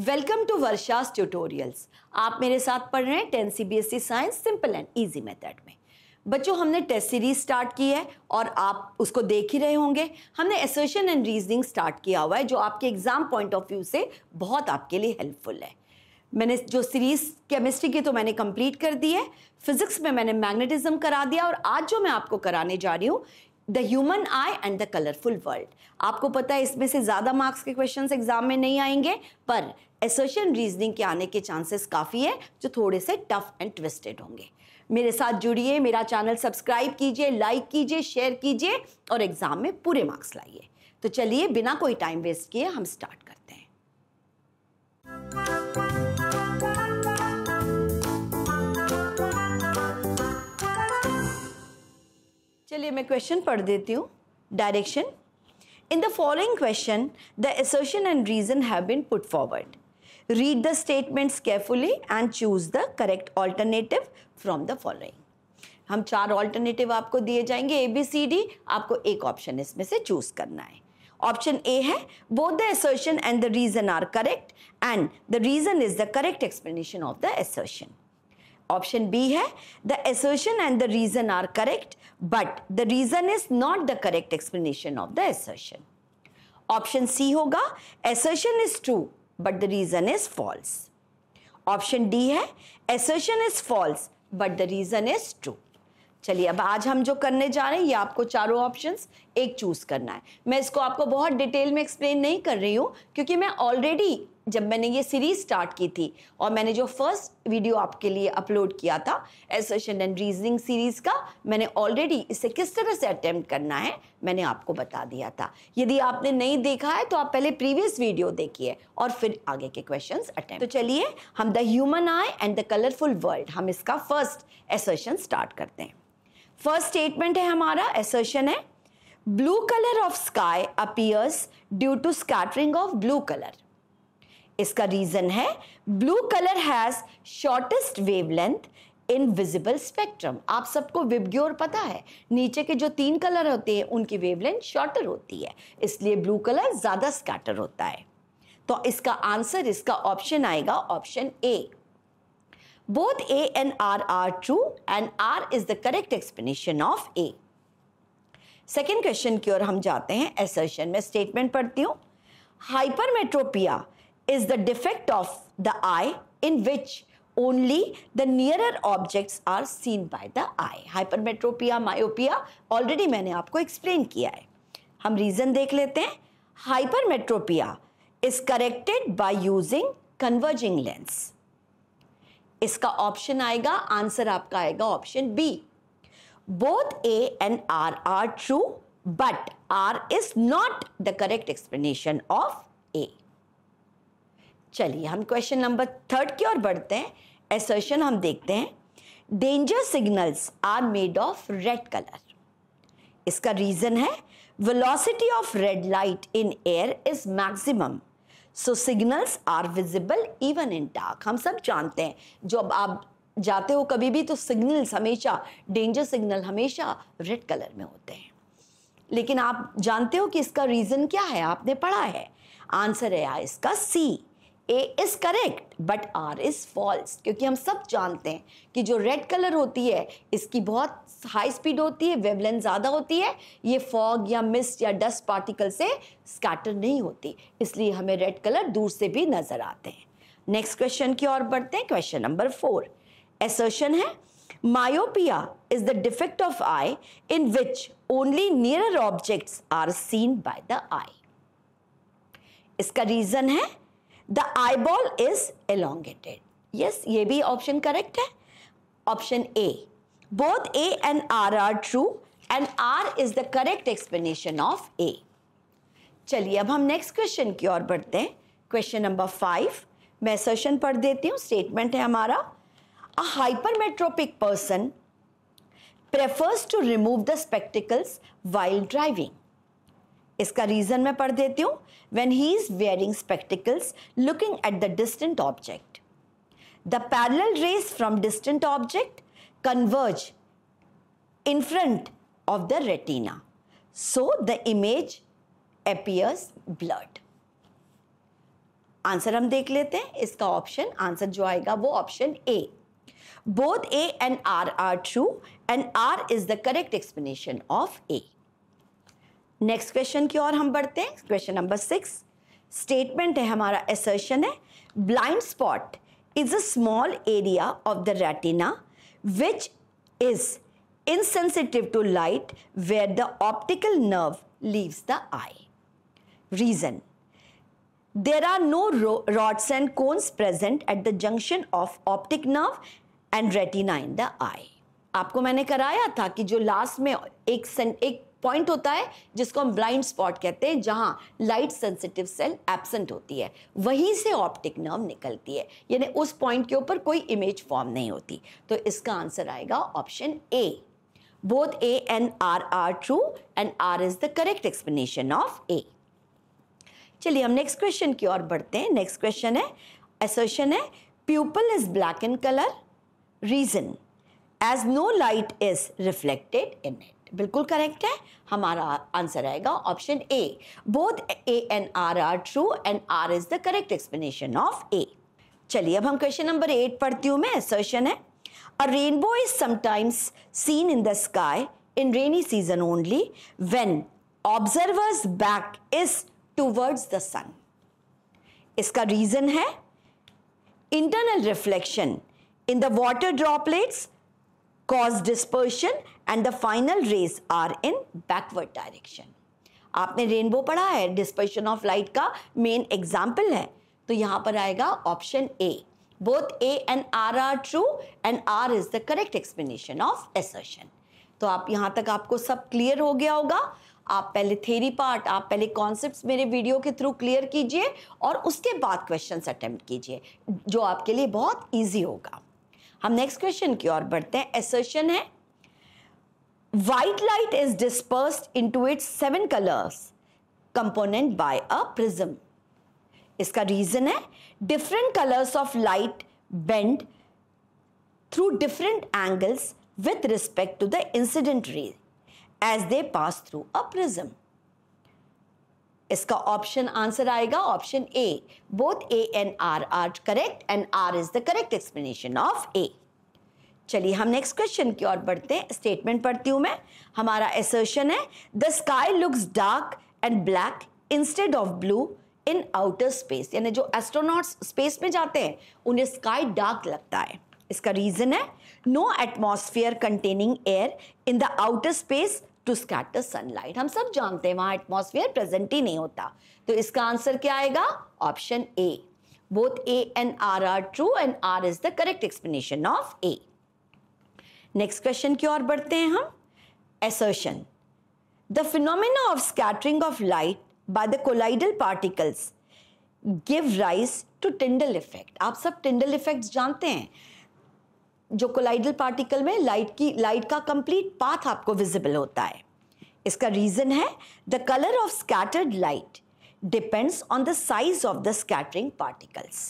Welcome to वर्षास tutorials आप मेरे साथ पढ़ रहे हैं ten C B S E science simple and easy method में बच्चों हमने टेस्ट सीरीज स्टार्ट की है और आप उसको देख ही रहे होंगे हमने एसोशन एंड रीजनिंग स्टार्ट किया हुआ है जो आपके एग्जाम पॉइंट ऑफ व्यू से बहुत आपके लिए हेल्पफुल है मैंने जो सीरीज़ केमिस्ट्री की तो मैंने कंप्लीट कर दी है फिज़िक्स में मैंने मैग्नेटिज्म करा दिया और आज जो मैं आपको कराने जा रही हूँ the human eye and the colourful world आपको पता है इसमें से ज़्यादा मार्क्स के क्वेश्चन एग्जाम में नहीं आएंगे पर एसोशन रीजनिंग के आने के चांसेस काफ़ी है जो थोड़े से टफ एंड ट्विस्टेड होंगे मेरे साथ जुड़िए मेरा चैनल सब्सक्राइब कीजिए लाइक कीजिए शेयर कीजिए और एग्ज़ाम में पूरे मार्क्स लाइए तो चलिए बिना कोई टाइम वेस्ट किए हम स्टार्ट करते हैं चलिए मैं क्वेश्चन पढ़ देती हूँ direction in the following question the assertion and reason have been put forward read the statements carefully and choose the correct alternative from the following हम चार ऑल्टरनेटिव आपको दिए जाएंगे ए बी सी डी आपको एक ऑप्शन इसमें से चूज करना है ऑप्शन ए है both the assertion and the reason are correct and the reason is the correct explanation of the assertion option B है the assertion and the reason are correct but the reason is not the correct explanation of the assertion option C होगा assertion is true but the reason is false option D है assertion is false but the reason is true चलिए अब आज हम जो करने जा रहे हैं ये आपको चारों ऑप्शंस एक चूज करना है मैं इसको आपको बहुत डिटेल में एक्सप्लेन नहीं कर रही हूं क्योंकि मैं ऑलरेडी जब मैंने ये सीरीज स्टार्ट की थी और मैंने जो फर्स्ट वीडियो आपके लिए अपलोड किया था एसोशन एंड रीजनिंग सीरीज का मैंने ऑलरेडी इसे किस तरह से अटेम्प्ट करना है मैंने आपको बता दिया था यदि आपने नहीं देखा है तो आप पहले प्रीवियस वीडियो देखिए और फिर आगे के क्वेश्चन अटेम्प्ट तो चलिए हम the human eye and the colourful world हम इसका फर्स्ट एसर्शन स्टार्ट करते हैं फर्स्ट स्टेटमेंट है हमारा एसर्शन है blue colour of sky appears due to scattering of blue colour इसका रीजन है blue colour has shortest wavelength in visible spectrum आप सबको विबग्योर पता है नीचे के जो तीन कलर होते हैं उनकी वेवलेंथ शॉर्टर होती है इसलिए ब्लू कलर ज़्यादा स्कैटर होता है तो इसका आंसर इसका ऑप्शन आएगा option A both A and R are true and R is the correct explanation of A second question की ओर हम जाते हैं एसर्शन में स्टेटमेंट पढ़ती हूँ hypermetropia is the defect of the eye in which only the nearer objects are seen by the eye. Hypermetropia myopia already मैंने आपको एक्सप्लेन किया है हम रीज़न देख लेते हैं hypermetropia is corrected by using converging lens इसका ऑप्शन आएगा आंसर आपका आएगा option B both A and R are true but R is not the correct explanation of A चलिए हम क्वेश्चन नंबर थर्ड की ओर बढ़ते हैं एसर्शन हम देखते हैं danger signals are made of red colour इसका रीज़न है velocity of red light in air is maximum so signals are visible even in dark हम सब जानते हैं जब आप जाते हो कभी भी तो सिग्नल्स हमेशा डेंजर सिग्नल हमेशा रेड कलर में होते हैं लेकिन आप जानते हो कि इसका रीज़न क्या है आपने पढ़ा है आंसर है हाँ, इसका C A is correct but R is false क्योंकि हम सब जानते हैं कि जो रेड कलर होती है इसकी बहुत हाई स्पीड होती है वेवलेंथ ज़्यादा होती है ये फॉग या मिस्ट या डस्ट पार्टिकल से स्कैटर नहीं होती इसलिए हमें रेड कलर दूर से भी नज़र आते हैं नेक्स्ट क्वेश्चन की ओर बढ़ते हैं क्वेश्चन नंबर फोर एसर्शन है myopia is the defect of eye in which only near objects are seen by the eye इसका रीजन है the eye ball is elongated yes ये भी ऑप्शन करेक्ट है option A both A and R are true and R is the correct explanation of A चलिए अब हम next question की ओर बढ़ते हैं क्वेश्चन नंबर फाइव मैं सेशन पढ़ देती हूँ स्टेटमेंट है हमारा a hypermetropic person prefers to remove the spectacles while driving इसका रीज़न मैं पढ़ देती हूँ when he is wearing spectacles looking at the distant object the parallel rays from distant object converge in front of the retina so the image appears blurred answer हम देख लेते हैं इसका ऑप्शन आंसर जो आएगा वो option A both A and R are true and R is the correct explanation of A next question की ओर हम बढ़ते हैं क्वेश्चन नंबर सिक्स स्टेटमेंट है हमारा एसर्शन है blind spot is a small area of the retina which is insensitive to light where the optical nerve leaves the eye reason there are no rods and cones present at the junction of optic nerve and retina in the eye आपको मैंने कराया था कि जो last में एक एक point होता है जिसको हम ब्लाइंड स्पॉट कहते हैं जहाँ लाइट सेंसिटिव सेल एबसेंट होती है वहीं से ऑप्टिक नर्व निकलती है यानी उस पॉइंट के ऊपर कोई इमेज फॉर्म नहीं होती तो इसका आंसर आएगा option A both A and R are true and R is the correct explanation of A चलिए हम नेक्स्ट क्वेश्चन की ओर बढ़ते हैं नेक्स्ट क्वेश्चन है एसोशन है pupil is black in colour reason as no light is reflected in बिल्कुल correct है हमारा आंसर आएगा option A both A and R are true and R is the correct explanation of A चलिए अब हम question number eight पढ़ती हूँ मैं सर्शन है a rainbow is sometimes seen in the sky in rainy season only when observer's back is towards the sun इसका reason है internal reflection in the water droplets cause dispersion and the final rays are in backward direction. आपने rainbow पढ़ा है dispersion of light का main example है तो यहाँ पर आएगा option A both A and R are true and R is the correct explanation of assertion तो आप यहाँ तक आपको सब क्लियर हो गया होगा आप पहले थेरी पार्ट आप पहले कॉन्सेप्ट मेरे वीडियो के थ्रू क्लियर कीजिए और उसके बाद क्वेश्चन अटेम्प्ट कीजिए जो आपके लिए बहुत ईजी होगा हम नेक्स्ट क्वेश्चन की ओर बढ़ते हैं एसर्शन है white light is dispersed into its seven colours component by a prism इसका रीजन है different colours of light bend through different angles with respect to the incident ray as they pass through a prism इसका option answer आएगा option A both A and R are correct and R is the correct explanation of A चलिए हम next question की ओर बढ़ते हैं statement पढ़ती हूं मैं हमारा एसर्शन है the sky looks dark and black instead of blue in outer space यानी जो एस्ट्रोनॉट्स स्पेस में जाते हैं उन्हें स्काई डार्क लगता है इसका रीजन है no atmosphere containing air in the outer space to scatter sunlight हम सब जानते हैं वहां एटमोसफियर प्रेजेंट ही नहीं होता तो इसका आंसर क्या आएगा option A both A and R are true and R is the correct explanation of A next question की ओर बढ़ते हैं हम assertion the phenomena of scattering of light by the colloidal particles give rise to Tyndall effect आप सब Tyndall effect जानते हैं जो कोलाइडल पार्टिकल में लाइट की लाइट का कंप्लीट पाथ आपको विजिबल होता है इसका रीज़न है the colour of scattered light depends on the size of the scattering particles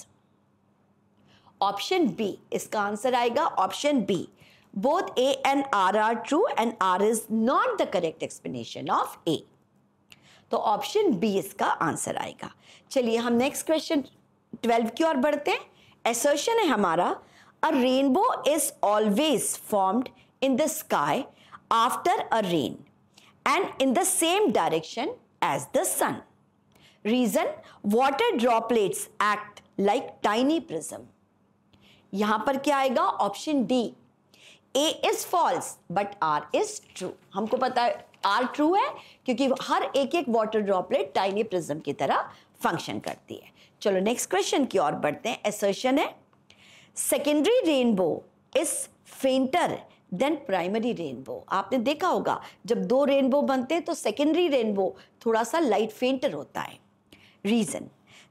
option B इसका आंसर आएगा option B both A and R are true and R is not the correct explanation of A तो option B इसका answer आएगा चलिए हम next question twelve की ओर बढ़ते हैं एसर्शन है हमारा A rainbow is always formed in the sky after a rain and in the same direction as the sun. Reason, water droplets act like tiny prism. यहां पर क्या आएगा option D A is false but R is true हमको पता है are true है क्योंकि हर एक एक वाटर ड्रॉपलेट टाइनी प्रिज्म की तरह फंक्शन करती है चलो नेक्स्ट क्वेश्चन की ओर बढ़ते हैं एसर्शन है सेकेंडरी रेनबो इस फेंटर देन प्राइमरी रेनबो आपने देखा होगा जब दो रेनबो बनते हैं तो सेकेंडरी रेनबो थोड़ा सा लाइट फेंटर होता है reason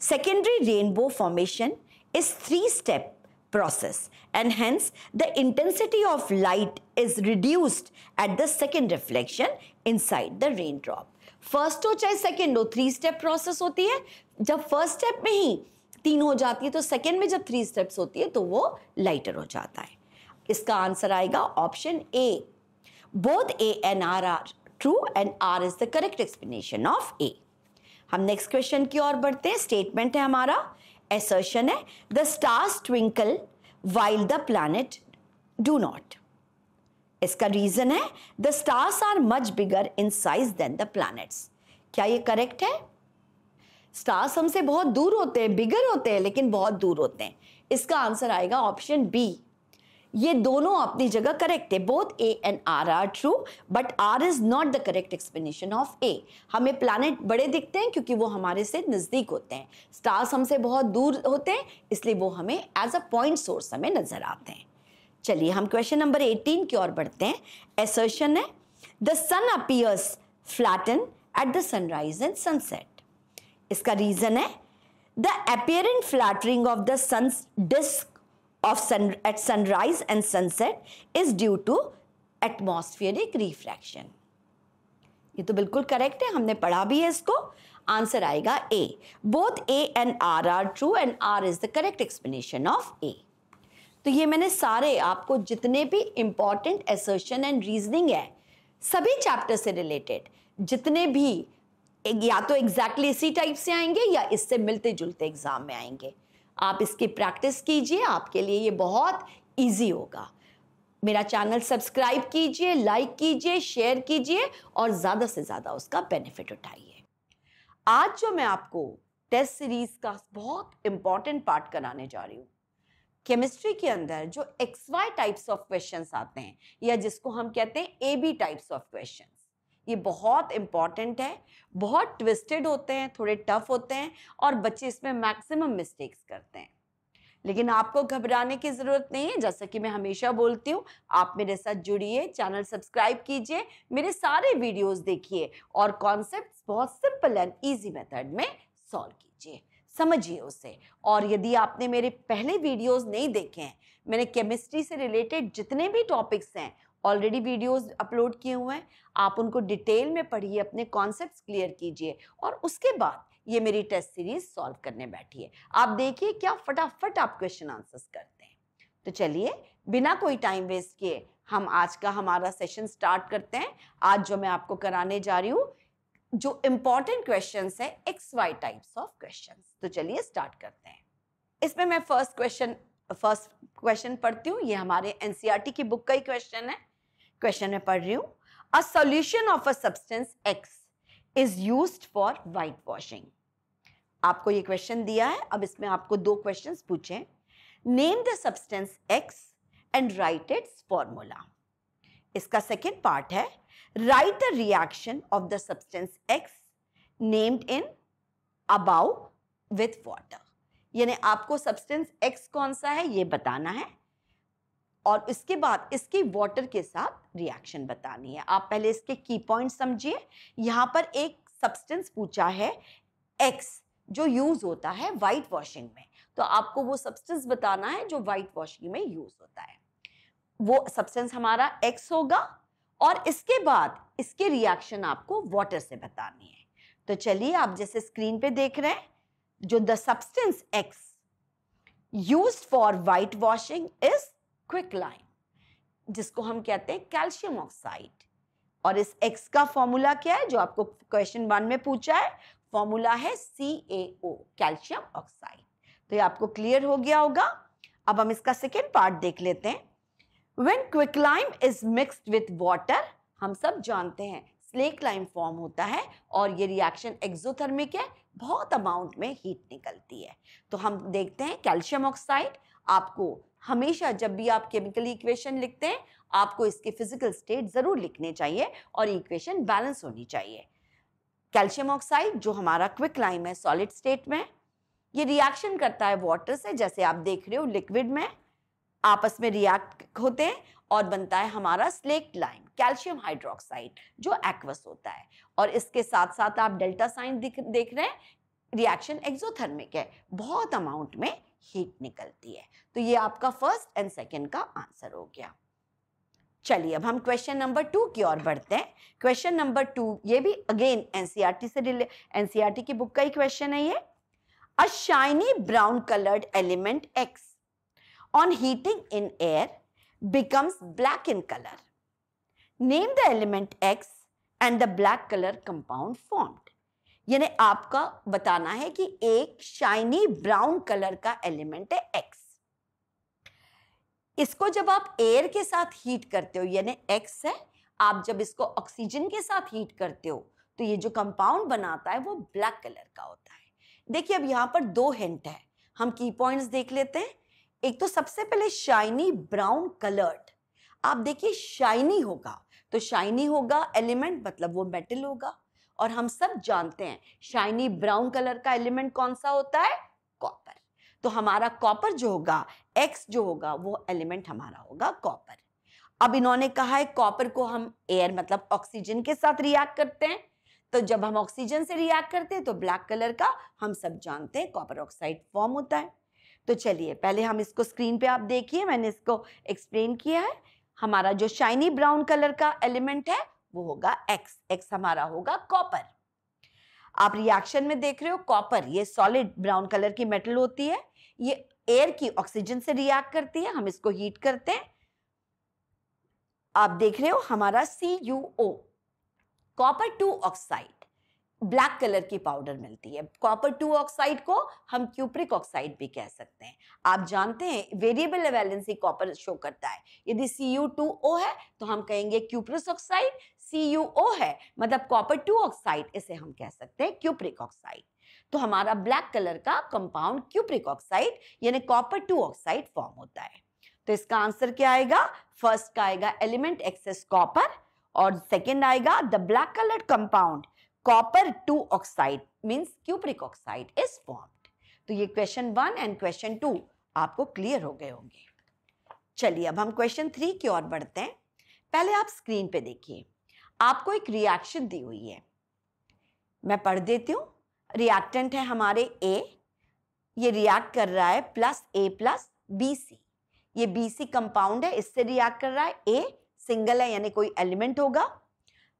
secondary rainbow formation is three step process and hence the intensity of light is reduced at the second reflection inside the raindrop first हो चाहे second हो three step process होती है जब first step में ही तीन हो जाती है तो सेकेंड में जब थ्री स्टेप्स होती है तो वो लाइटर हो जाता है इसका आंसर आएगा option A both A and R are true and R is the correct explanation of A हम नेक्स्ट क्वेश्चन की ओर बढ़ते हैं स्टेटमेंट है हमारा एसर्शन है the stars twinkle while the planet do not इसका रीजन है the stars are much bigger in size than the planets क्या ये करेक्ट है स्टार्स हमसे बहुत दूर होते हैं बिगर होते हैं लेकिन बहुत दूर होते हैं इसका आंसर आएगा ऑप्शन बी ये दोनों अपनी जगह करेक्ट है both A and R are true but R is not the correct explanation of A हमें प्लानट बड़े दिखते हैं क्योंकि वो हमारे से नज़दीक होते हैं स्टार्स हमसे बहुत दूर होते हैं इसलिए वो हमें एज अ पॉइंट सोर्स हमें नज़र आते हैं चलिए हम क्वेश्चन नंबर 18 की ओर बढ़ते हैं एसर्शन है the sun appears flatten at the sunrise and sunset इसका रीजन है the apparent flattering of the sun disc of sun at sunrise and sunset is due to atmospheric refraction ये तो बिल्कुल करेक्ट है हमने पढ़ा भी है इसको आंसर आएगा A both A and R are true and R is the correct explanation of A तो ये मैंने सारे आपको जितने भी इंपॉर्टेंट एसर्शन एंड रीजनिंग है सभी चैप्टर से रिलेटेड जितने भी या तो एग्जैक्टली exactly इसी टाइप से आएंगे या इससे मिलते जुलते एग्ज़ाम में आएंगे आप इसकी प्रैक्टिस कीजिए आपके लिए ये बहुत ईजी होगा मेरा चैनल सब्सक्राइब कीजिए लाइक कीजिए शेयर कीजिए और ज़्यादा से ज़्यादा उसका बेनिफिट उठाइए आज जो मैं आपको टेस्ट सीरीज का बहुत इंपॉर्टेंट पार्ट कराने जा रही हूँ केमिस्ट्री के अंदर जो X Y types of question आते हैं या जिसको हम कहते हैं A B types of question ये बहुत इम्पॉर्टेंट है बहुत ट्विस्टेड होते हैं थोड़े टफ होते हैं और बच्चे इसमें मैक्सिमम मिस्टेक्स करते हैं लेकिन आपको घबराने की ज़रूरत नहीं है जैसा कि मैं हमेशा बोलती हूँ आप मेरे साथ जुड़िए चैनल सब्सक्राइब कीजिए मेरे सारे वीडियोस देखिए और कॉन्सेप्ट्स बहुत सिंपल एंड इजी मेथड में सॉल्व कीजिए समझिए उसे और यदि आपने मेरे पहले वीडियोस नहीं देखे हैं मैंने केमिस्ट्री से रिलेटेड जितने भी टॉपिक्स हैं ऑलरेडी वीडियोस अपलोड किए हुए हैं आप उनको डिटेल में पढ़िए अपने कॉन्सेप्ट्स क्लियर कीजिए और उसके बाद ये मेरी टेस्ट सीरीज सॉल्व करने बैठिए आप देखिए क्या फटाफट आप क्वेश्चन आंसर्स करते हैं तो चलिए बिना कोई टाइम वेस्ट किए हम आज का हमारा सेशन स्टार्ट करते हैं आज जो मैं आपको कराने जा रही हूँ जो इम्पॉर्टेंट क्वेश्चन है X Y types of question तो चलिए स्टार्ट करते हैं इसमें मैं फर्स्ट क्वेश्चन फर्स्ट क्वेश्चन पढ़ती हूँ ये हमारे एनसीईआरटी e की बुक का ही क्वेश्चन है क्वेश्चन में पढ़ रही हूँ a solution of a substance X is used for white washing आपको ये क्वेश्चन दिया है अब इसमें आपको दो क्वेश्चन पूछे name the substance X and write its formula इसका सेकेंड पार्ट है write the reaction of the substance X named in above with water यानी आपको सब्सटेंस एक्स कौन सा है ये बताना है और इसके बाद इसकी वाटर के साथ रिएक्शन बतानी है आप पहले इसके की पॉइंट समझिए यहाँ पर एक सब्सटेंस पूछा है एक्स जो यूज़ होता है वाइट वॉशिंग में तो आपको वो सब्सटेंस बताना है जो वाइट वॉशिंग में यूज़ होता है वो सब्सटेंस हमारा एक्स होगा और इसके बाद इसके रिएक्शन आपको वाटर से बतानी है तो चलिए आप जैसे स्क्रीन पे देख रहे हैं जो the substance X use for white washing is quick lime जिसको हम कहते हैं कैल्शियम ऑक्साइड और इस एक्स का फॉर्मूला क्या है जो आपको क्वेश्चन वन में पूछा है फॉर्मूला है सी ए ओ कैल्शियम ऑक्साइड तो ये आपको क्लियर हो गया होगा अब हम इसका सेकेंड पार्ट देख लेते हैं when quicklime is mixed with water, हम सब जानते हैं स्लेक लाइम फॉर्म होता है और ये रिएक्शन एक्सोथर्मिक है बहुत अमाउंट में हीट निकलती है तो हम देखते हैं कैल्शियम ऑक्साइड आपको हमेशा जब भी आप केमिकल इक्वेशन लिखते हैं आपको इसके फिजिकल स्टेट ज़रूर लिखने चाहिए और इक्वेशन बैलेंस होनी चाहिए कैल्शियम ऑक्साइड जो हमारा क्विक लाइम है सॉलिड स्टेट में ये रिएक्शन करता है वाटर से जैसे आप देख रहे हो लिक्विड में आपस में रिएक्ट होते हैं और बनता है हमारा स्लेक्ट लाइम कैल्शियम हाइड्रोक्साइड जो एक्वस होता है और इसके साथ साथ आप डेल्टा साइन देख रहे हैं रिएक्शन एक्सोथर्मिक है बहुत अमाउंट में हीट निकलती है तो ये आपका फर्स्ट एंड सेकेंड का आंसर हो गया चलिए अब हम क्वेश्चन नंबर टू की ओर बढ़ते हैं क्वेश्चन नंबर टू ये भी अगेन एनसीईआरटी e से रिले एनसीईआरटी e की बुक का ही क्वेश्चन है ये a shiny brown coloured element X on heating in air becomes black in colour name the element X and the black colour compound formed यानी आपका बताना है कि एक शाइनी ब्राउन कलर का एलिमेंट है एक्स इसको जब आप एयर के साथ हीट करते हो यानी एक्स है आप जब इसको ऑक्सीजन के साथ हीट करते हो तो ये जो कंपाउंड बनाता है वो ब्लैक कलर का होता है देखिए अब यहाँ पर दो हिंट है हम की पॉइंट्स देख लेते हैं एक तो सबसे पहले शाइनी ब्राउन कलर्ड आप देखिए शाइनी होगा तो शाइनी होगा एलिमेंट मतलब वो मेटल होगा और हम सब जानते हैं शाइनी ब्राउन कलर का एलिमेंट कौन सा होता है कॉपर तो हमारा कॉपर जो होगा एक्स जो होगा वो एलिमेंट हमारा होगा कॉपर अब इन्होंने कहा है कॉपर को हम एयर मतलब ऑक्सीजन के साथ रिएक्ट करते हैं तो जब हम ऑक्सीजन से रिएक्ट करते हैं तो ब्लैक कलर का हम सब जानते हैं कॉपर ऑक्साइड फॉर्म होता है तो चलिए पहले हम इसको स्क्रीन पे आप देखिए मैंने इसको एक्सप्लेन किया है हमारा जो शाइनी ब्राउन कलर का एलिमेंट है वो होगा एक्स एक्स हमारा होगा कॉपर आप रिएक्शन में देख रहे हो कॉपर ये सॉलिड ब्राउन कलर की मेटल होती है ये एयर की ऑक्सीजन से रिएक्ट करती है हम इसको हीट करते हैं आप देख रहे हो हमारा C U O copper two oxide black colour की पाउडर मिलती है कॉपर टू ऑक्साइड को हम क्यूप्रिक ऑक्साइड भी कह सकते हैं आप जानते हैं वेरिएबल वैलेंसी कॉपर शो करता है यदि सी यू टू ओ है तो हम कहेंगे क्यूप्रस ऑक्साइड CuO है मतलब कॉपर टू ऑक्साइड इसे हम कह सकते हैं क्यूप्रिक ऑक्साइड तो हमारा ब्लैक कलर का कंपाउंड क्यूप्रिक ऑक्साइड यानी कॉपर टू ऑक्साइड फॉर्म होता है तो इसका आंसर क्या आएगा फर्स्ट का आएगा एलिमेंट एक्सेस कॉपर और सेकेंड आएगा the black colour compound copper two oxide means cupric oxide is formed तो ये question one and question two आपको क्लियर हो गए होंगे चलिए अब हम क्वेश्चन थ्री की ओर बढ़ते हैं पहले आप स्क्रीन पे देखिए आपको एक रिएक्शन दी हुई है मैं पढ़ देती हूँ रिएक्टेंट है हमारे ए ये रिएक्ट कर रहा है plus A plus B C ये बी सी कंपाउंड है इससे रिएक्ट कर रहा है ए सिंगल है यानी कोई एलिमेंट होगा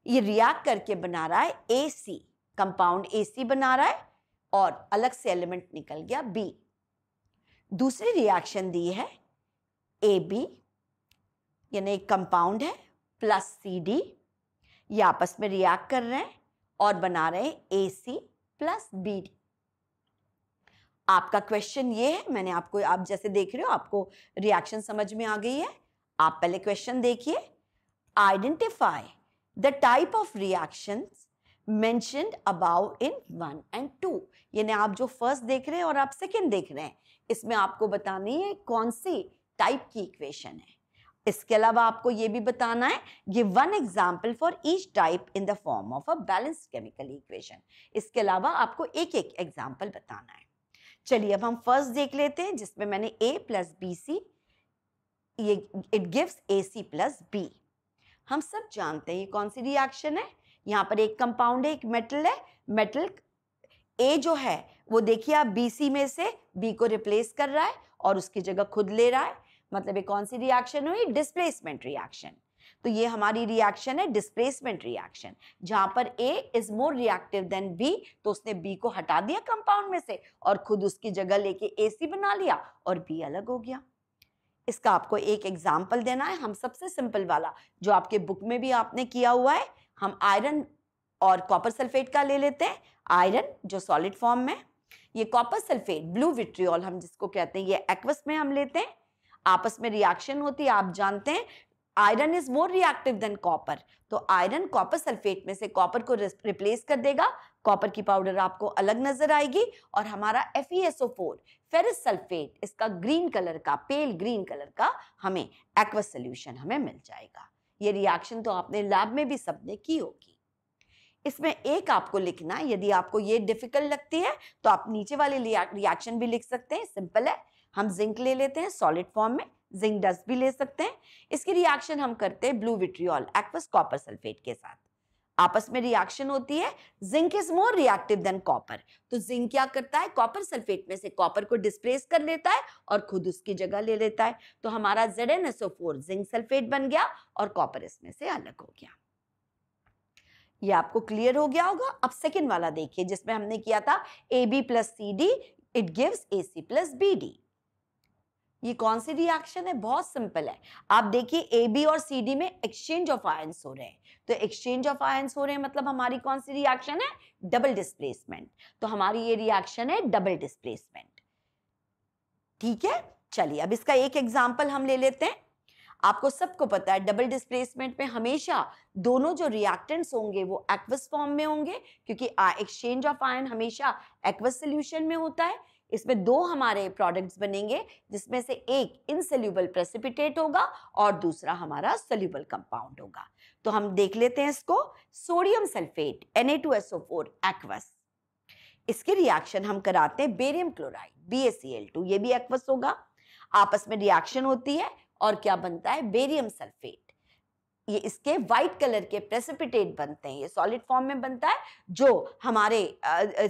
ये रिएक्ट करके बना रहा है ए सी कंपाउंड ए सी बना रहा है और अलग से एलिमेंट निकल गया बी दूसरी रिएक्शन दी है ए बी यानी एक कंपाउंड है प्लस सी डी ये आपस में रिएक्ट कर रहे हैं और बना रहे हैं A C plus B D आपका क्वेश्चन ये है मैंने आपको आप जैसे देख रहे हो आपको रिएक्शन समझ में आ गई है आप पहले क्वेश्चन देखिए identify the type of reaction mentioned above in one and two यानी आप जो फर्स्ट देख रहे हैं और आप सेकेंड देख रहे हैं इसमें आपको बतानी है कौन सी टाइप की इक्वेशन है इसके अलावा आपको ये भी बताना है give one example for each type in the form of a balanced chemical equation इसके अलावा आपको एक एक एग्जाम्पल बताना है चलिए अब हम फर्स्ट देख लेते हैं जिसमें मैंने ए प्लस बी सी ये it gives A C plus B हम सब जानते हैं ये कौन सी रिएक्शन है यहाँ पर एक कंपाउंड है एक मेटल है मेटल ए जो है वो देखिए आप बी सी में से बी को रिप्लेस कर रहा है और उसकी जगह खुद ले रहा है मतलब ये कौन सी रिएक्शन हुई डिस्प्लेसमेंट रिएक्शन तो ये हमारी रिएक्शन है डिस्प्लेसमेंट रिएक्शन जहां पर A is more reactive than B तो उसने बी को हटा दिया कंपाउंड में से और खुद उसकी जगह लेके ए सी बना लिया और बी अलग हो गया इसका आपको एक एग्जाम्पल देना है हम सबसे सिंपल वाला जो आपके बुक में भी आपने किया हुआ है हम आयरन और कॉपर सल्फेट का ले लेते हैं आयरन जो सॉलिड फॉर्म में ये कॉपर सल्फेट ब्लू विट्रियल हम जिसको कहते हैं ये एक्वस में हम लेते हैं आपस में रिएक्शन होती है आप जानते हैं iron is more reactive than copper तो आयरन कॉपर सल्फेट में से कॉपर को रिप्लेस कर देगा कॉपर की पाउडर आपको अलग नजर आएगी और हमारा F E S O four ferrous sulphate इसका ग्रीन कलर का पेल ग्रीन कलर का हमें एक्वस सोल्यूशन हमें मिल जाएगा ये रिएक्शन तो आपने लैब में भी सबने की होगी इसमें एक आपको लिखना यदि आपको ये डिफिकल्ट लगती है तो आप नीचे वाले रिएक्शन भी लिख सकते हैं सिंपल है हम जिंक ले लेते हैं सॉलिड फॉर्म में जिंक डस्ट भी ले सकते हैं इसकी रिएक्शन हम करते हैं blue vitriol aqueous copper sulphate के साथ आपस में रिएक्शन होती है zinc is more reactive than copper तो जिंक क्या करता है कॉपर सल्फेट में से कॉपर को डिस्प्लेस कर लेता है और खुद उसकी जगह ले लेता है तो हमारा जेड एन जिंक सल्फेट बन गया और कॉपर इसमें से अलग हो गया ये आपको क्लियर हो गया होगा अब सेकेंड वाला देखिए जिसमें हमने किया था A B plus C D it gives A C plus B D ये कौन सी रिएक्शन है बहुत सिंपल है आप देखिए ए बी और सी डी में एक्सचेंज ऑफ आयंस हो रहे हैं तो एक्सचेंज ऑफ आयंस हो रहे हैं मतलब हमारी कौन सी रिएक्शन है डबल डिस्प्लेसमेंट तो हमारी ये रिएक्शन है डबल डिस्प्लेसमेंट ठीक है चलिए अब इसका एक एग्जाम्पल हम ले लेते हैं आपको सबको पता है डबल डिस्प्लेसमेंट में हमेशा दोनों जो रिएक्टेंट्स होंगे वो एक्वस फॉर्म में होंगे क्योंकि एक्सचेंज ऑफ आयन हमेशा एक्वस सोल्यूशन में होता है इसमें दो हमारे प्रोडक्ट्स बनेंगे जिसमें से एक इनसेल्यूबल प्रेसिपिटेट होगा और दूसरा हमारा सोल्यूबल कंपाउंड होगा तो हम देख लेते हैं इसको सोडियम सल्फेट Na2SO4 एक्वस इसके रिएक्शन हम कराते हैं बेरियम क्लोराइड BaCl2 ये भी एक्वस होगा आपस में रिएक्शन होती है और क्या बनता है बेरियम सल्फेट ये इसके वाइट कलर के प्रेसिपिटेट बनते हैं ये सॉलिड फॉर्म में बनता है जो हमारे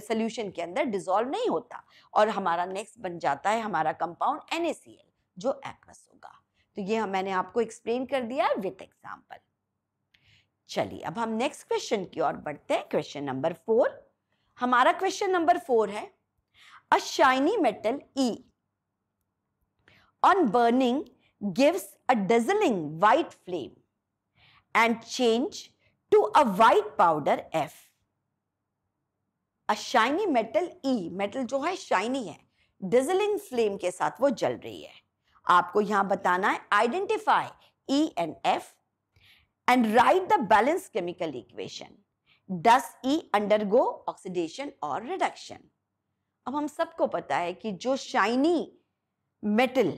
सोल्यूशन के अंदर डिजोल्व नहीं होता और हमारा नेक्स्ट बन जाता है हमारा कंपाउंड एन जो एक्वस होगा तो ये मैंने आपको एक्सप्लेन कर दिया विथ एग्जाम्पल चलिए अब हम नेक्स्ट क्वेश्चन की ओर बढ़ते हैं क्वेश्चन नंबर फोर हमारा क्वेश्चन नंबर फोर है a shiny metal E on burning gives a dazzling white flame and change to a white powder F. A shiny metal E, metal जो है shiny है, dazzling flame के साथ वो जल रही है आपको यहां बताना है identify E and F and write the balance chemical equation Does E undergo oxidation और रिडक्शन अब हम सबको पता है कि जो शाइनी मेटल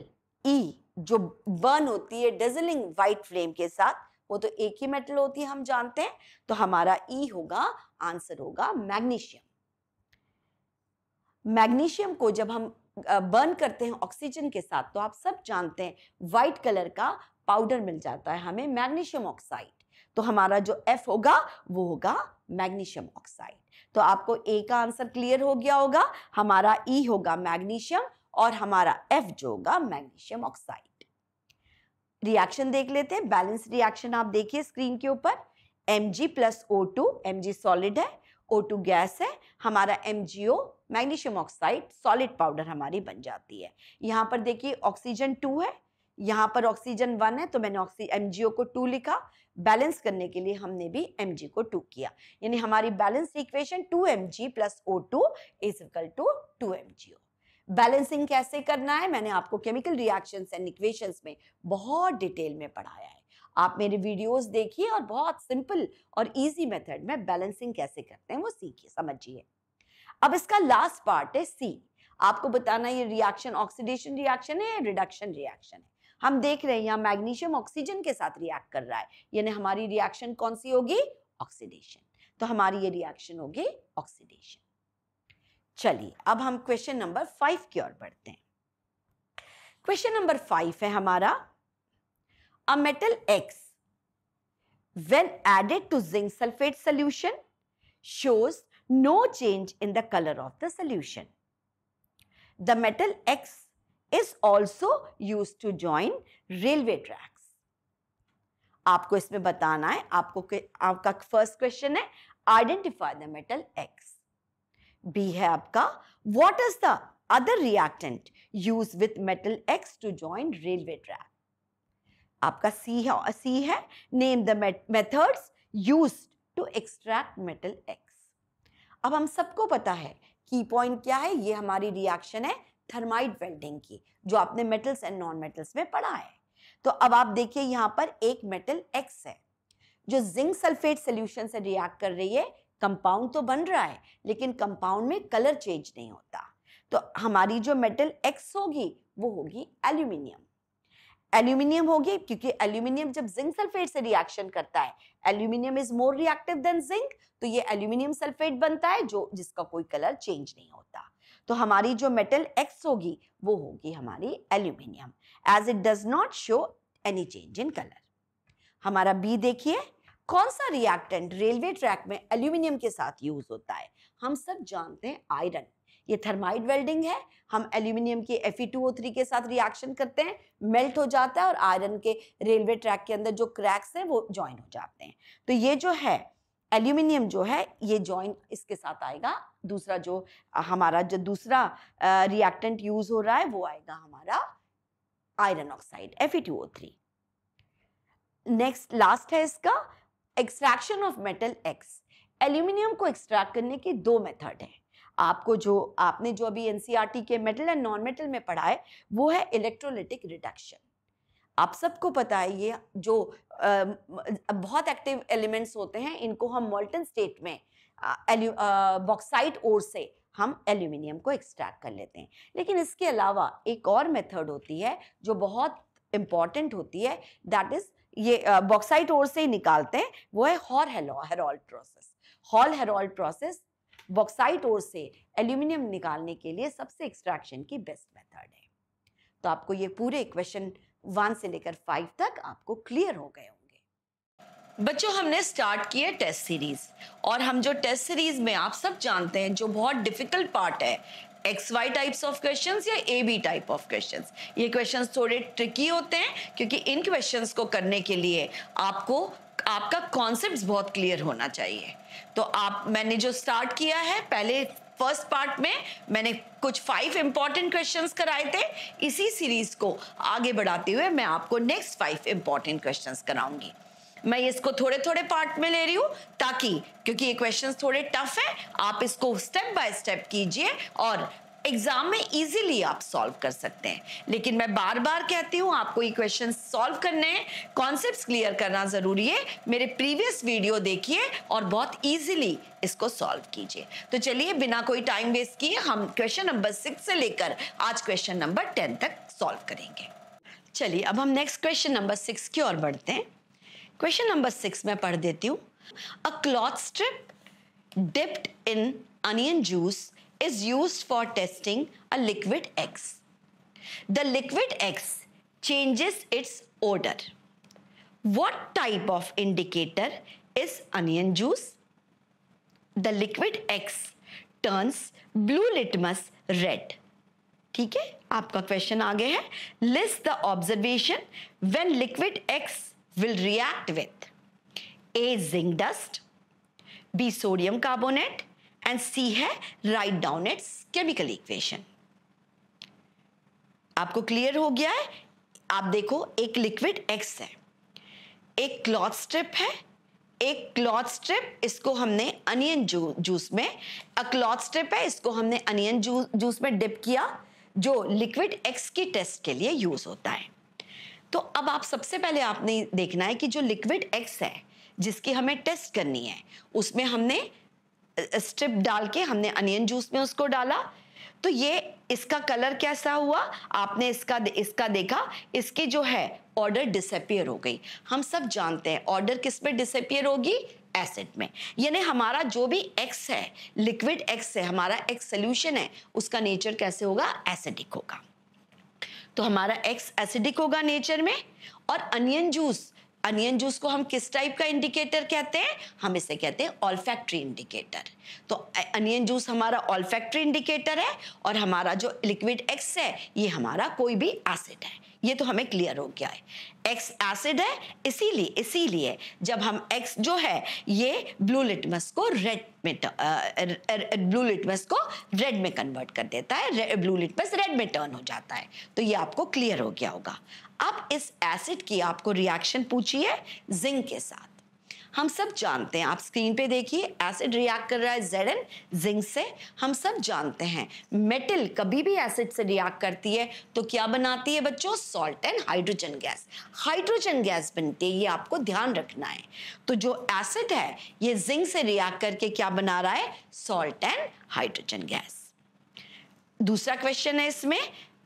ई e, जो बर्न होती है डेजलिंग व्हाइट फ्लेम के साथ वो तो एक ही मेटल होती है हम जानते हैं तो हमारा ई e होगा आंसर होगा मैग्नीशियम मैग्नीशियम को जब हम बर्न करते हैं ऑक्सीजन के साथ तो आप सब जानते हैं व्हाइट कलर का पाउडर मिल जाता है हमें मैग्नीशियम ऑक्साइड तो हमारा जो एफ होगा वो होगा मैग्नीशियम ऑक्साइड तो आपको ए का आंसर क्लियर हो गया होगा हमारा E होगा मैग्नीशियम और हमारा एफ जो होगा मैग्नीशियम ऑक्साइड रिएक्शन देख लेते हैं बैलेंस रिएक्शन आप देखिए स्क्रीन के ऊपर M G plus O two M G solid है ओ टू गैस है हमारा M G O magnesium oxide solid powder हमारी बन जाती है यहाँ पर देखिए ऑक्सीजन टू है यहाँ पर ऑक्सीजन वन है तो मैंने ऑक्सी एम को टू लिखा बैलेंस करने के लिए हमने भी एम को टू किया यानी हमारी balance equation two M G plus O two is equal to two M G O balancing कैसे करना है मैंने आपको केमिकल रिएक्शंस एंड इक्वेशंस में बहुत डिटेल में पढ़ाया है आप मेरे वीडियोस देखिए और बहुत सिंपल और इजी मेथड में बैलेंसिंग कैसे करते हैं वो सीखिए समझिए अब इसका लास्ट पार्ट है सी आपको बताना ये रिएक्शन ऑक्सीडेशन रिएक्शन है रिडक्शन रिएक्शन है हम देख रहे हैं यहाँ मैग्नीशियम ऑक्सीजन के साथ रिएक्ट कर रहा है यानी हमारी रिएक्शन कौन सी होगी ऑक्सीडेशन तो हमारी ये रिएक्शन होगी ऑक्सीडेशन चलिए अब हम क्वेश्चन नंबर फाइव की ओर बढ़ते हैं क्वेश्चन नंबर फाइव है हमारा a metal X when added to zinc sulphate solution shows no change in the colour of the solution the metal X is also used to join railway track आपको इसमें बताना है आपको आपका first question है identify the metal X B है आपका what is the other reactant use with metal X to join railway track आपका सी है सी है name the methods use to extract metal X अब हम सबको पता है की पॉइंट क्या है ये हमारी रिएक्शन है थर्माइट वेल्डिंग की जो आपने मेटल्स एंड नॉन मेटल्स में पढ़ा है तो अब आप देखिए यहाँ पर एक मेटल एक्स है जो जिंक सल्फेट सोल्यूशन से रिएक्ट कर रही है कंपाउंड तो बन रहा है लेकिन कंपाउंड में कलर चेंज नहीं होता तो हमारी जो मेटल एक्स होगी वो होगी एल्यूमिनियम एल्यूमिनियम होगी क्योंकि एल्यूमिनियम जब जिंक सल्फेट से रिएक्शन करता है aluminium is more reactive than zinc तो ये एल्यूमिनियम सल्फेट बनता है जो जिसका कोई कलर चेंज नहीं होता तो हमारी जो मेटल एक्स होगी वो होगी हमारी aluminium as it does not show any change in colour हमारा बी देखिए कौन सा रिएक्टेंट रेलवे ट्रैक में एल्यूमिनियम के साथ यूज होता है हम सब जानते हैं आयरन ये थर्माइड वेल्डिंग है हम एल्यूमिनियम के Fe2O3 के साथ रिएक्शन करते हैं मेल्ट हो जाता है और आयरन के रेलवे ट्रैक के अंदर जो क्रैक्स हैं वो ज्वाइन हो जाते हैं तो ये जो है एल्यूमिनियम जो है ये ज्वाइन इसके साथ आएगा दूसरा जो हमारा जो दूसरा रिएक्टेंट यूज हो रहा है वो आएगा हमारा iron oxide F next last है इसका extraction of metal X aluminium को एक्सट्रैक्ट करने के दो मेथड हैं आपको जो आपने जो अभी एनसीईआरटी e के मेटल एंड नॉन मेटल में पढ़ा है वो है इलेक्ट्रोलिटिक रिडक्शन आप सबको पता है ये जो आ, बहुत एक्टिव एलिमेंट्स होते हैं इनको हम मोल्टन स्टेट में बॉक्साइट ओर से हम एल्यूमिनियम को एक्सट्रैक्ट कर लेते हैं लेकिन इसके अलावा एक और मेथड होती है जो बहुत इम्पॉर्टेंट होती है दैट इज़ ये बॉक्साइट और से ही निकालते हैं वो है हॉर हेलो Heroult process hall Heroult process bauxite ore से एल्यूमिनियम निकालने के लिए सबसे एक्सट्रैक्शन की बेस्ट मेथड है तो आपको ये पूरे क्वेश्चन वन से लेकर फाइव तक आपको क्लियर हो गए होंगे बच्चों हमने स्टार्ट किए टेस्ट सीरीज और हम जो टेस्ट सीरीज में आप सब जानते हैं जो बहुत डिफिकल्ट पार्ट है X Y types of question या A B type of question ये क्वेश्चन थोड़े ट्रिकी होते हैं क्योंकि इन क्वेश्चन को करने के लिए आपको आपका कॉन्सेप्ट बहुत क्लियर होना चाहिए तो आप मैंने जो स्टार्ट किया है पहले फर्स्ट पार्ट में मैंने कुछ फाइव इंपॉर्टेंट क्वेश्चंस कराए थे इसी सीरीज को आगे बढ़ाते हुए मैं आपको नेक्स्ट फाइव इंपॉर्टेंट क्वेश्चंस कराऊंगी मैं इसको थोड़े थोड़े पार्ट में ले रही हूँ ताकि क्योंकि ये क्वेश्चन थोड़े टफ हैं आप इसको स्टेप बाय स्टेप कीजिए और एग्जाम में इजीली आप सॉल्व कर सकते हैं लेकिन मैं बार बार कहती हूँ आपको ये क्वेश्चन सॉल्व करने हैं कॉन्सेप्ट क्लियर करना ज़रूरी है मेरे प्रीवियस वीडियो देखिए और बहुत इजीली इसको सॉल्व कीजिए तो चलिए बिना कोई टाइम वेस्ट किए हम क्वेश्चन नंबर सिक्स से लेकर आज क्वेश्चन नंबर टेन तक सॉल्व करेंगे चलिए अब हम नेक्स्ट क्वेश्चन नंबर सिक्स की ओर बढ़ते हैं क्वेश्चन नंबर सिक्स में पढ़ देती हूँ a cloth strip dipped in onion juice is use for testing a liquid X the liquid X changes its odour what type of indicator is onion juice the liquid X turns blue litmus red ठीक है आपका question आगे है list the observation when liquid X will react with A. Zinc dust, B. Sodium carbonate and C है write down its chemical equation. आपको clear हो गया है आप देखो एक लिक्विड एक्स है एक क्लॉथ स्ट्रिप है एक क्लॉथ स्ट्रिप इसको हमने अनियन जू, जूस में क्लॉथ स्ट्रिप है इसको हमने अनियन जू, जूस में डिप किया जो लिक्विड एक्स की टेस्ट के लिए यूज होता है तो अब आप सबसे पहले आपने देखना है कि जो लिक्विड एक्स है जिसकी हमें टेस्ट करनी है उसमें हमने स्ट्रिप डाल के हमने अनियन जूस में उसको डाला तो ये इसका कलर कैसा हुआ आपने इसका इसका देखा इसकी जो है ऑर्डर डिसअपियर हो गई हम सब जानते हैं ऑर्डर किस में डिसअपियर होगी एसिड में यानी हमारा जो भी एक्स है लिक्विड एक्स है हमारा एक्स सोल्यूशन है उसका नेचर कैसे होगा एसिडिक होगा तो हमारा एक्स एसिडिक होगा नेचर में और अनियन जूस अनियन जूस को हम किस टाइप का इंडिकेटर कहते हैं हम इसे कहते हैं ऑल्फैक्ट्री इंडिकेटर तो अनियन जूस हमारा ऑल्फैक्ट्री इंडिकेटर है और हमारा जो लिक्विड एक्स है ये हमारा कोई भी एसिड है ये तो हमें क्लियर हो गया है एक्स एसिड है इसीलिए इसीलिए जब हम एक्स जो है ये ब्लू लिटमस को रेड में ब्लू लिटमस को रेड में कन्वर्ट कर देता है ब्लू लिटमस रेड में टर्न हो जाता है तो ये आपको क्लियर हो गया होगा अब इस एसिड की आपको रिएक्शन पूछिए जिंक के साथ हम सब जानते हैं आप स्क्रीन पे देखिए एसिड रिएक्ट कर रहा है जेड एन जिंक से हम सब जानते हैं मेटल कभी भी एसिड से रिएक्ट करती है तो क्या बनाती है बच्चों salt and hydrogen gas hydrogen gas बनती है ये आपको ध्यान रखना है तो जो एसिड है ये जिंक से रिएक्ट करके क्या बना रहा है सॉल्ट एंड हाइड्रोजन गैस दूसरा क्वेश्चन है इसमें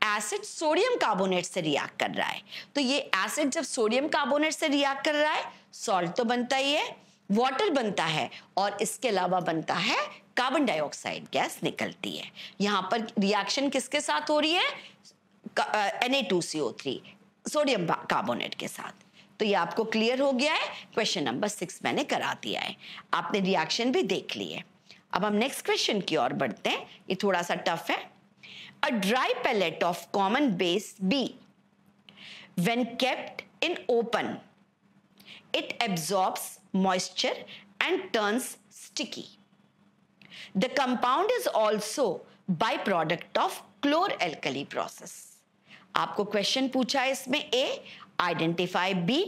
एसिड सोडियम कार्बोनेट से रिएक्ट कर रहा है तो ये एसिड जब सोडियम कार्बोनेट से रिएक्ट कर रहा है सॉल्ट तो बनता ही है वाटर बनता है और इसके अलावा बनता है कार्बन डाइऑक्साइड गैस निकलती है यहाँ पर रिएक्शन किसके साथ हो रही है N A two C O three sodium carbonate के साथ तो ये आपको क्लियर हो गया है क्वेश्चन नंबर सिक्स मैंने करा दिया है आपने रिएक्शन भी देख ली है अब हम नेक्स्ट क्वेश्चन की ओर बढ़ते हैं ये थोड़ा सा टफ है a dry pellet of common base B. When kept in open, it absorbs moisture and turns sticky. The compound is also byproduct of chloralkali process. आपको क्वेश्चन पूछा है इसमें A identify B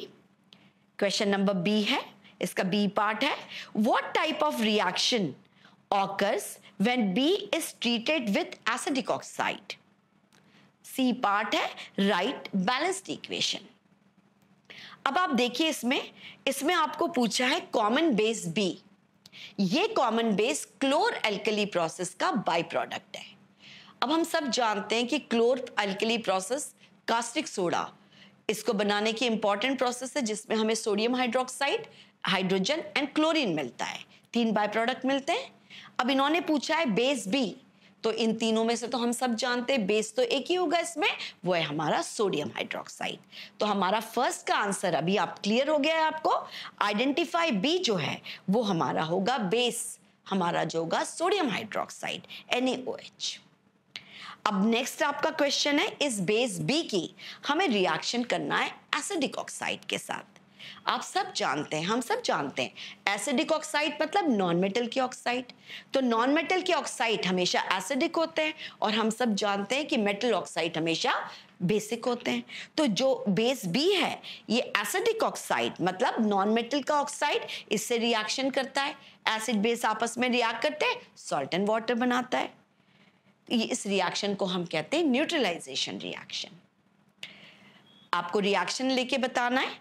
question number B है इसका B part है what type of reaction occurs when B is treated with acidic oxide. C part है write balanced equation अब आप देखिए इसमें इसमें आपको पूछा है कॉमन बेस बी ये common base chlor alkali process का बाई प्रोडक्ट है अब हम सब जानते हैं कि chlor alkali process caustic soda इसको बनाने की इंपॉर्टेंट प्रोसेस है जिसमें हमें sodium hydroxide hydrogen and chlorine मिलता है तीन बाय प्रोडक्ट मिलते हैं अब इन्होंने पूछा है बेस बी तो इन तीनों में से तो हम सब जानते हैं बेस तो एक ही होगा इसमें वो है हमारा सोडियम हाइड्रोक्साइड तो हमारा फर्स्ट का आंसर अभी आप क्लियर हो गया है आपको आइडेंटिफाई बी जो है वो हमारा होगा बेस हमारा जो होगा सोडियम हाइड्रोक्साइड NaOH अब नेक्स्ट आपका क्वेश्चन है इस बेस बी की हमें रिएक्शन करना है एसिडिक ऑक्साइड के साथ आप सब जानते हैं हम सब जानते हैं एसिडिक ऑक्साइड मतलब नॉन मेटल की ऑक्साइड तो नॉन मेटल के ऑक्साइड हमेशा एसिडिक होते हैं और हम सब जानते हैं कि मेटल ऑक्साइड हमेशा बेसिक होते हैं तो जो बेस बी है ये एसिडिक ऑक्साइड मतलब नॉन मेटल का ऑक्साइड इससे रिएक्शन करता है एसिड बेस आपस में रिएक्ट करते हैं सॉल्ट एंड वाटर बनाता है ये इस रिएक्शन को हम कहते हैं न्यूट्रलाइजेशन रिएक्शन आपको रिएक्शन लेके बताना है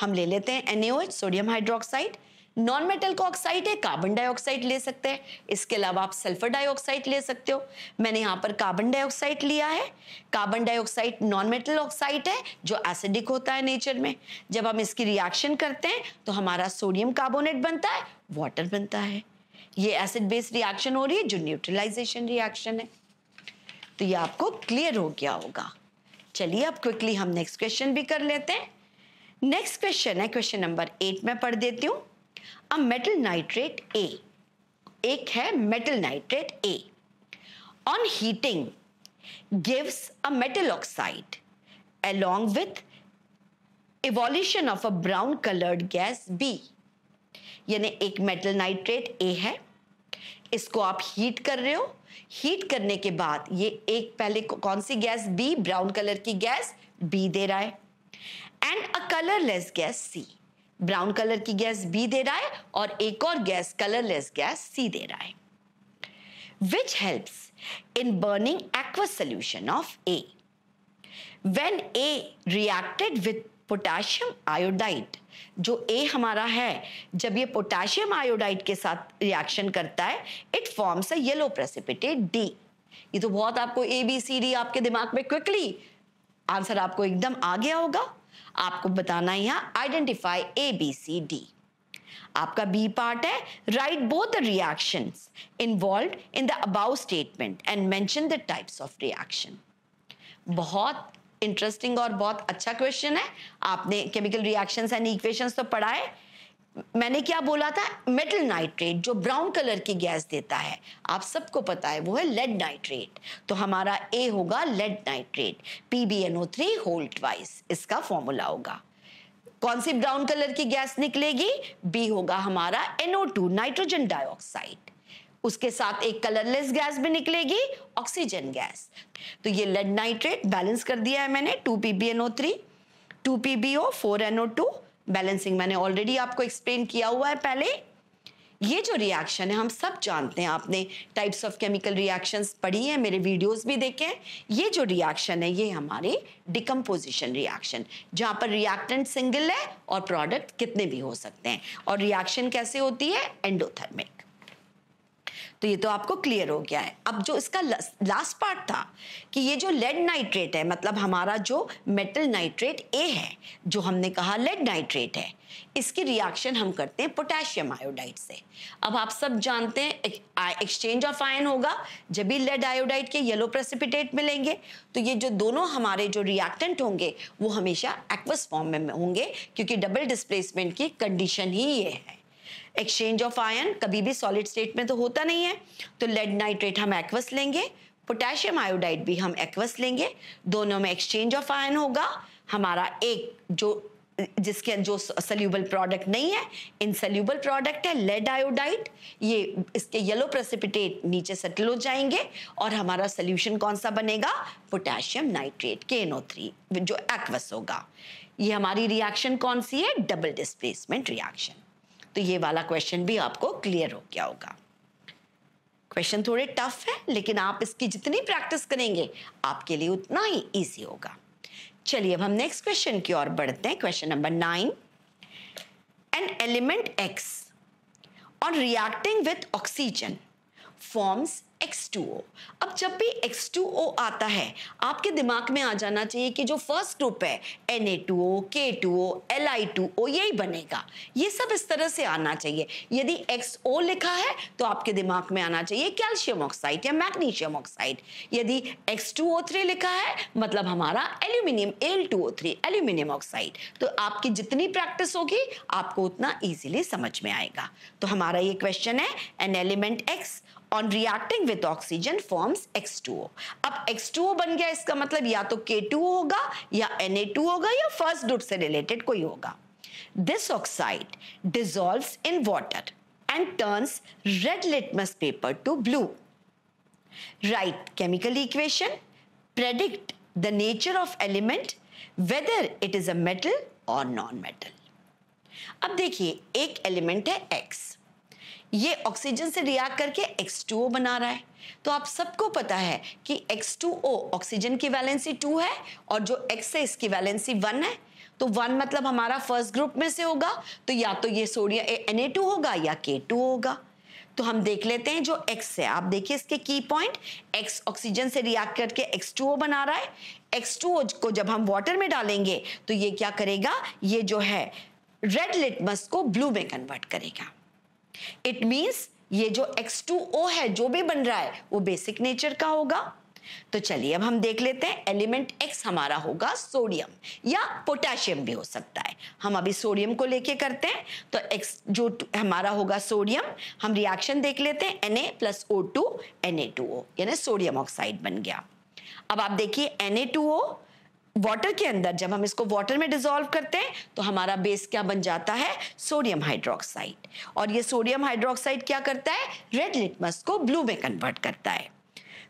हम ले लेते हैं NaOH sodium hydroxide non metal को ऑक्साइड है कार्बन डाइऑक्साइड ले सकते हैं इसके अलावा आप सल्फर डाइऑक्साइड ले सकते हो मैंने यहाँ पर कार्बन डाइऑक्साइड लिया है carbon dioxide non metal oxide है जो एसिडिक होता है नेचर में जब हम इसकी रिएक्शन करते हैं तो हमारा सोडियम कार्बोनेट बनता है वाटर बनता है ये एसिड बेस रिएक्शन हो रही है जो न्यूट्रलाइजेशन रिएक्शन है तो ये आपको क्लियर हो गया होगा चलिए अब क्विकली हम नेक्स्ट क्वेश्चन भी कर लेते हैं नेक्स्ट क्वेश्चन है क्वेश्चन नंबर एट में पढ़ देती हूँ अ मेटल नाइट्रेट ए एक है metal nitrate A on heating gives a metal oxide along with evolution of a brown coloured gas B यानी एक मेटल नाइट्रेट ए है इसको आप हीट कर रहे हो हीट करने के बाद ये एक पहले कौन सी गैस बी ब्राउन कलर की गैस बी दे रहा है and a colourless gas C brown colour की गैस बी दे रहा है और एक और गैस कलरलेस गैस सी दे रहा है which helps in burning aqueous solution of A when A reacted with potassium iodide जो ए हमारा है जब ये पोटेशियम आयोडाइड के साथ रिएक्शन करता है it forms a yellow precipitated D ये तो बहुत आपको ए बी सी डी आपके दिमाग में क्विकली आंसर आपको एकदम आ गया होगा आपको बताना यहाँ identify A B C D आपका बी पार्ट है write both the reaction involve in the above statement and mention the types of reaction बहुत इंटरेस्टिंग और बहुत अच्छा क्वेश्चन है आपने केमिकल रिएक्शंस एंड इक्वेशंस तो पढ़ा है मैंने क्या बोला था मेटल नाइट्रेट जो ब्राउन कलर की गैस देता है आप सबको पता है वो है लेड नाइट्रेट तो हमारा ए होगा lead nitrate P B N O three होल्ड वाइस इसका फॉर्मूला होगा कौन सी ब्राउन कलर की गैस निकलेगी बी होगा हमारा एनओ टू नाइट्रोजन डाइऑक्साइड उसके साथ एक कलरलेस गैस भी निकलेगी ऑक्सीजन गैस तो ये लेड नाइट्रेट बैलेंस कर दिया है मैंने two P B O three two P B O four NO two balancing मैंने ऑलरेडी आपको एक्सप्लेन किया हुआ है पहले ये जो रिएक्शन है हम सब जानते हैं आपने टाइप्स ऑफ केमिकल रिएक्शंस पढ़ी है मेरे वीडियोस भी देखे हैं ये जो रिएक्शन है ये हमारे डिकम्पोजिशन रिएक्शन जहाँ पर रिएक्टेंट सिंगल है और प्रोडक्ट कितने भी हो सकते हैं और रिएक्शन कैसे होती है एंडोथर्मिक तो ये तो आपको क्लियर हो गया है अब जो इसका लास्ट पार्ट था कि ये जो लेड नाइट्रेट है मतलब हमारा जो मेटल नाइट्रेट ए है जो हमने कहा लेड नाइट्रेट है इसकी रिएक्शन हम करते हैं पोटेशियम आयोडाइड से अब आप सब जानते हैं एक्सचेंज ऑफ आयन होगा जब भी लेड आयोडाइड के येलो प्रेसिपिटेट मिलेंगे तो ये जो दोनों हमारे जो रिएक्टेंट होंगे वो हमेशा एक्वस फॉर्म में होंगे क्योंकि डबल डिस्प्लेसमेंट की कंडीशन ही ये है एक्सचेंज ऑफ आयन कभी भी सॉलिड स्टेट में तो होता नहीं है तो लेड नाइट्रेट हम एक्वस लेंगे पोटेशियम आयोडाइड भी हम एक्वस लेंगे दोनों में एक्सचेंज ऑफ आयन होगा हमारा एक जो जिसके जो सल्यूबल प्रोडक्ट नहीं है सल्यूबल प्रोडक्ट है लेड आयोडाइड ये इसके येलो प्रेसिपिटेट नीचे सेटल हो जाएंगे और हमारा सोल्यूशन कौन सा बनेगा पोटेशियम नाइट्रेट के एनो थ्री जो एक्वस होगा ये हमारी रिएक्शन कौन सी है डबल डिस्प्लेसमेंट रिएक्शन तो ये वाला क्वेश्चन भी आपको क्लियर हो गया होगा क्वेश्चन थोड़े टफ है लेकिन आप इसकी जितनी प्रैक्टिस करेंगे आपके लिए उतना ही ईजी होगा चलिए अब हम नेक्स्ट क्वेश्चन की ओर बढ़ते हैं question number nine an element X on reacting with oxygen forms X2O अब जब भी X2O आता है आपके दिमाग में आ जाना चाहिए कि जो फर्स्ट ग्रुप है Na2O, K2O, Li2O यही बनेगा ये सब इस तरह से आना चाहिए यदि XO लिखा है तो आपके दिमाग में आना चाहिए कैल्शियम ऑक्साइड या मैग्नीशियम ऑक्साइड यदि X2O3 लिखा है मतलब हमारा एल्यूमिनियम Al2O3 एल्यूमिनियम ऑक्साइड तो आपकी जितनी प्रैक्टिस होगी आपको उतना ईजिली समझ में आएगा तो हमारा ये क्वेश्चन है an element X on reacting with oxygen forms X2O. अब X2O बन गया इसका मतलब या तो K2O होगा या Na2 होगा या फर्स्ट ग्रुप से रिलेटेड कोई होगा this oxide dissolve in water and turns red litmus paper to blue write chemical equation predict the nature of element whether it is a metal और नॉन मेटल अब देखिए एक element है x ये oxygen से react करके X2O बना रहा है तो आप सबको पता है कि X2O ऑक्सीजन की वैलेंसी टू है और जो X है इसकी वैलेंसी वन है तो वन मतलब हमारा फर्स्ट ग्रुप में से होगा तो या तो ये सोडियम एन होगा या के होगा तो हम देख लेते हैं जो X है आप देखिए इसके की पॉइंट X ऑक्सीजन से रिएक्ट करके X2O बना रहा है X2O को जब हम वाटर में डालेंगे तो ये क्या करेगा ये जो है रेड लिटमस को ब्लू में कन्वर्ट करेगा इट मींस ये जो X2O है जो भी बन रहा है वो बेसिक नेचर का होगा तो चलिए अब हम देख लेते हैं एलिमेंट X हमारा होगा सोडियम या पोटेशियम भी हो सकता है हम अभी सोडियम को लेके करते हैं तो X जो हमारा होगा सोडियम हम रिएक्शन देख लेते हैं Na plus O two N A two O यानी सोडियम ऑक्साइड बन गया अब आप देखिए Na2O वाटर के अंदर जब हम इसको वाटर में डिजोल्व करते हैं तो हमारा बेस क्या बन जाता है सोडियम हाइड्रोक्साइड और ये सोडियम हाइड्रोक्साइड क्या करता है रेड लिटमस को ब्लू में कन्वर्ट करता है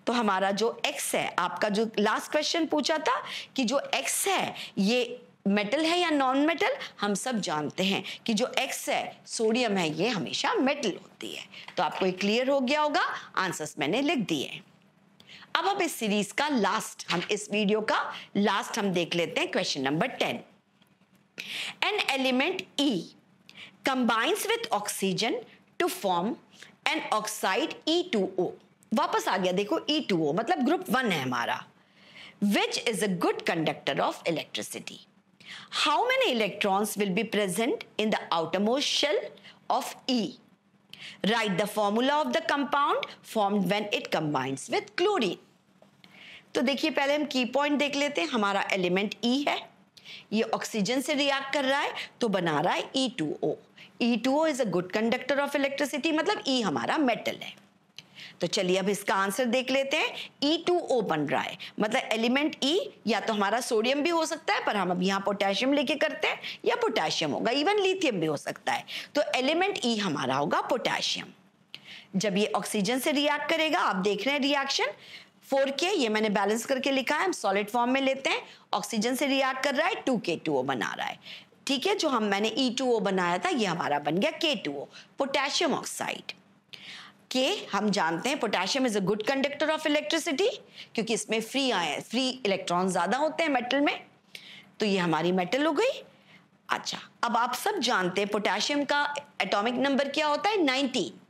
तो हमारा जो एक्स है आपका जो लास्ट क्वेश्चन पूछा था कि जो एक्स है ये मेटल है या नॉन मेटल हम सब जानते हैं कि जो एक्स है सोडियम है ये हमेशा मेटल होती है तो आपको ये क्लियर हो गया होगा आंसर्स मैंने लिख दिए हैं अब अब इस सीरीज का लास्ट हम इस वीडियो का लास्ट हम देख लेते हैं question number ten an element E combines with oxygen to form an oxide E two O वापस आ गया देखो ई टू ओ मतलब ग्रुप वन है हमारा which is a good conductor of electricity how many electrons will be present in the outermost shell of E write the formula of the compound formed when it combines with chlorine. तो देखिए पहले हम की point देख लेते हैं हमारा element ई e है ये ऑक्सीजन से रिएक्ट कर रहा है तो बना रहा है E two O E two O is a good conductor of electricity मतलब ई e हमारा मेटल है तो चलिए अब इसका आंसर देख लेते हैं ई टू ओ बन रहा है मतलब एलिमेंट ई e, या तो हमारा सोडियम भी हो सकता है पर हम अब यहाँ पोटेशियम लेके करते हैं या पोटेशियम होगा इवन लिथियम भी हो सकता है तो एलिमेंट ई e हमारा होगा पोटेशियम जब ये ऑक्सीजन से रिएक्ट करेगा आप देख रहे हैं रिएक्शन फोर के ये मैंने बैलेंस करके लिखा है हम सॉलिड फॉर्म में लेते हैं ऑक्सीजन से रिएक्ट कर रहा है टू के टू ओ बना रहा है ठीक है जो हम मैंने ई टू ओ बनाया था ये हमारा बन गया के टू ओ पोटेशियम ऑक्साइड के हम जानते हैं potassium is a good conductor of electricity क्योंकि इसमें फ्री आए फ्री इलेक्ट्रॉन ज़्यादा होते हैं मेटल में तो ये हमारी मेटल हो गई अच्छा अब आप सब जानते हैं पोटेशियम का एटॉमिक नंबर क्या होता है नाइनटीन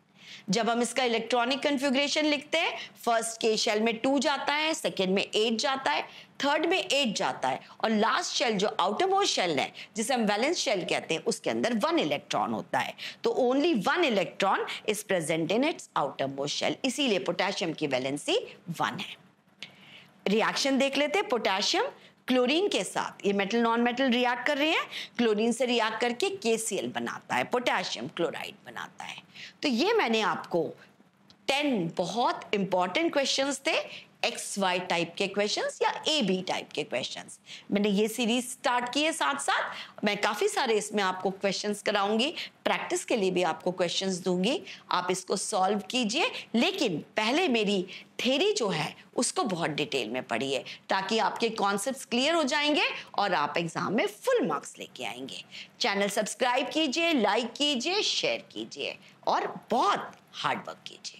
जब हम इसका इलेक्ट्रॉनिक कंफ्यूग्रेशन लिखते हैं फर्स्ट के शेल में टू जाता है सेकेंड में एट जाता है थर्ड में एट जाता है और लास्ट शेल जो आउटर मोस्ट शेल है जिसे हम वैलेंस शेल कहते हैं उसके अंदर वन इलेक्ट्रॉन होता है तो only one electron is present in its outermost shell इसीलिए पोटेशियम की वैलेंसी वन है रिएक्शन देख लेते हैं पोटेशियम क्लोरीन के साथ ये मेटल नॉन मेटल रिएक्ट कर रहे हैं क्लोरीन से रिएक्ट करके के बनाता है पोटेशियम क्लोराइड बनाता है तो ये मैंने आपको टेन बहुत इंपॉर्टेंट क्वेश्चंस थे एक्स वाई टाइप के क्वेश्चंस या ए बी टाइप के क्वेश्चंस मैंने ये सीरीज स्टार्ट की है साथ साथ मैं काफ़ी सारे इसमें आपको क्वेश्चंस कराऊंगी प्रैक्टिस के लिए भी आपको क्वेश्चंस दूंगी आप इसको सॉल्व कीजिए लेकिन पहले मेरी थेरी जो है उसको बहुत डिटेल में पढ़िए ताकि आपके कॉन्सेप्ट क्लियर हो जाएंगे और आप एग्जाम में फुल मार्क्स लेके आएंगे चैनल सब्सक्राइब कीजिए लाइक कीजिए शेयर कीजिए और बहुत हार्डवर्क कीजिए